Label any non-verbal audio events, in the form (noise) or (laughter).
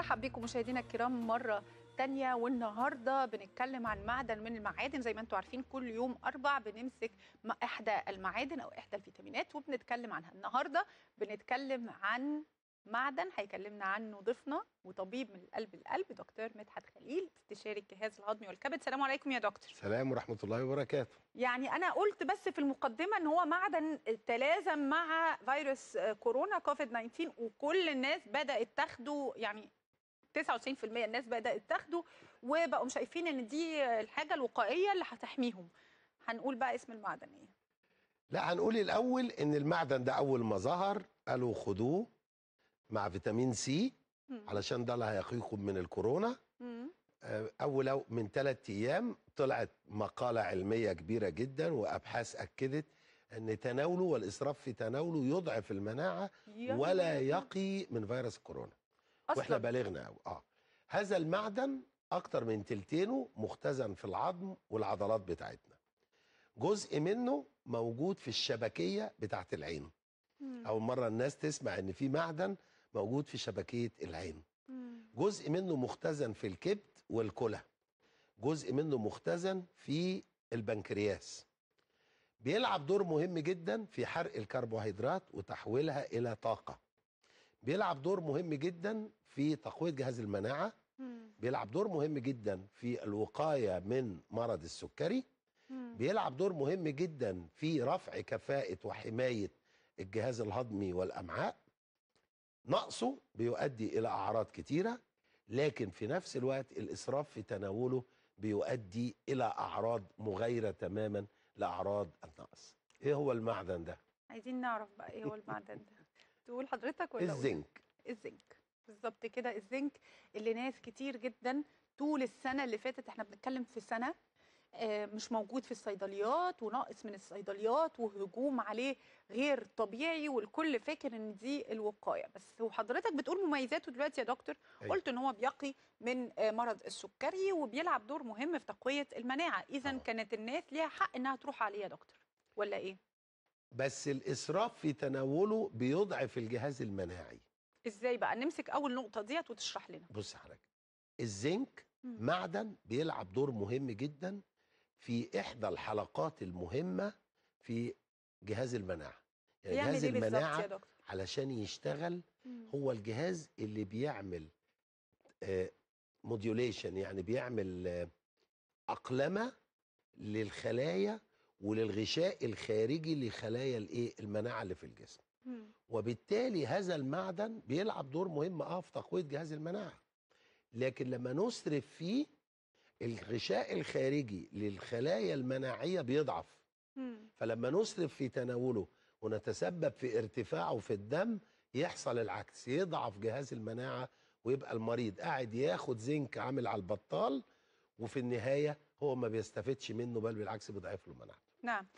مرحبا بكم مشاهدينا الكرام مرة تانية والنهاردة بنتكلم عن معدن من المعادن زي ما انتم عارفين كل يوم أربع بنمسك إحدى المعادن أو إحدى الفيتامينات وبنتكلم عنها النهاردة بنتكلم عن معدن هيكلمنا عنه ضيفنا وطبيب من القلب القلب دكتور مدحت خليل استشاري الجهاز الهضمي والكبد السلام عليكم يا دكتور سلام ورحمه الله وبركاته يعني انا قلت بس في المقدمه ان هو معدن تلازم مع فيروس كورونا كوفيد 19 وكل الناس بدات تاخده يعني 99% الناس بدات تاخده وبقوا شايفين ان دي الحاجه الوقائيه اللي هتحميهم هنقول بقى اسم المعدن ايه لا هنقول الاول ان المعدن ده اول ما ظهر قالوا خدوه مع فيتامين سي علشان ده اللي هيقيكم من الكورونا آه، اول من ثلاث ايام طلعت مقاله علميه كبيره جدا وابحاث اكدت ان تناوله والاسراف في تناوله يضعف المناعه ولا يقي من فيروس الكورونا أصلاً. واحنا بالغنا قوي اه هذا المعدن اكتر من تلتينه مختزن في العظم والعضلات بتاعتنا جزء منه موجود في الشبكيه بتاعت العين مم. اول مره الناس تسمع ان في معدن موجود في شبكيه العين مم. جزء منه مختزن في الكبد والكلى جزء منه مختزن في البنكرياس بيلعب دور مهم جدا في حرق الكربوهيدرات وتحويلها الى طاقه بيلعب دور مهم جدا في تقويه جهاز المناعه بيلعب دور مهم جدا في الوقايه من مرض السكري بيلعب دور مهم جدا في رفع كفاءه وحمايه الجهاز الهضمي والامعاء نقصه بيؤدي الى اعراض كتيره لكن في نفس الوقت الاسراف في تناوله بيؤدي الى اعراض مغايره تماما لاعراض النقص ايه هو المعدن ده عايزين نعرف بقى ايه هو المعدن ده (laughs) تقول حضرتك ولا الزنك الزنك بالظبط كده الزنك اللي ناس كتير جدا طول السنه اللي فاتت احنا بنتكلم في سنه آه، مش موجود في الصيدليات وناقص من الصيدليات وهجوم عليه غير طبيعي والكل فاكر ان دي الوقايه بس وحضرتك بتقول مميزاته دلوقتي يا دكتور أي. أيوة. قلت ان هو بيقي من آه، مرض السكري وبيلعب دور مهم في تقويه المناعه اذا آه. كانت الناس ليها حق انها تروح عليه يا دكتور ولا ايه بس الاسراف في تناوله بيضعف الجهاز المناعي ازاي بقى نمسك اول نقطه ديت وتشرح لنا بص حضرتك الزنك مم. معدن بيلعب دور مهم جدا في احدى الحلقات المهمه في جهاز المناعه يعني جهاز إيه المناعه يا دكتور؟ علشان يشتغل مم. هو الجهاز اللي بيعمل موديوليشن آه، يعني بيعمل آه، اقلمه للخلايا وللغشاء الخارجي لخلايا الايه المناعه اللي في الجسم وبالتالي هذا المعدن بيلعب دور مهم اه في تقويه جهاز المناعه لكن لما نسرف فيه الغشاء الخارجي للخلايا المناعيه بيضعف فلما نسرف في تناوله ونتسبب في ارتفاعه في الدم يحصل العكس يضعف جهاز المناعه ويبقى المريض قاعد ياخد زنك عامل على البطال وفي النهايه هو ما بيستفدش منه بل بالعكس بيضعف له مناعته Да.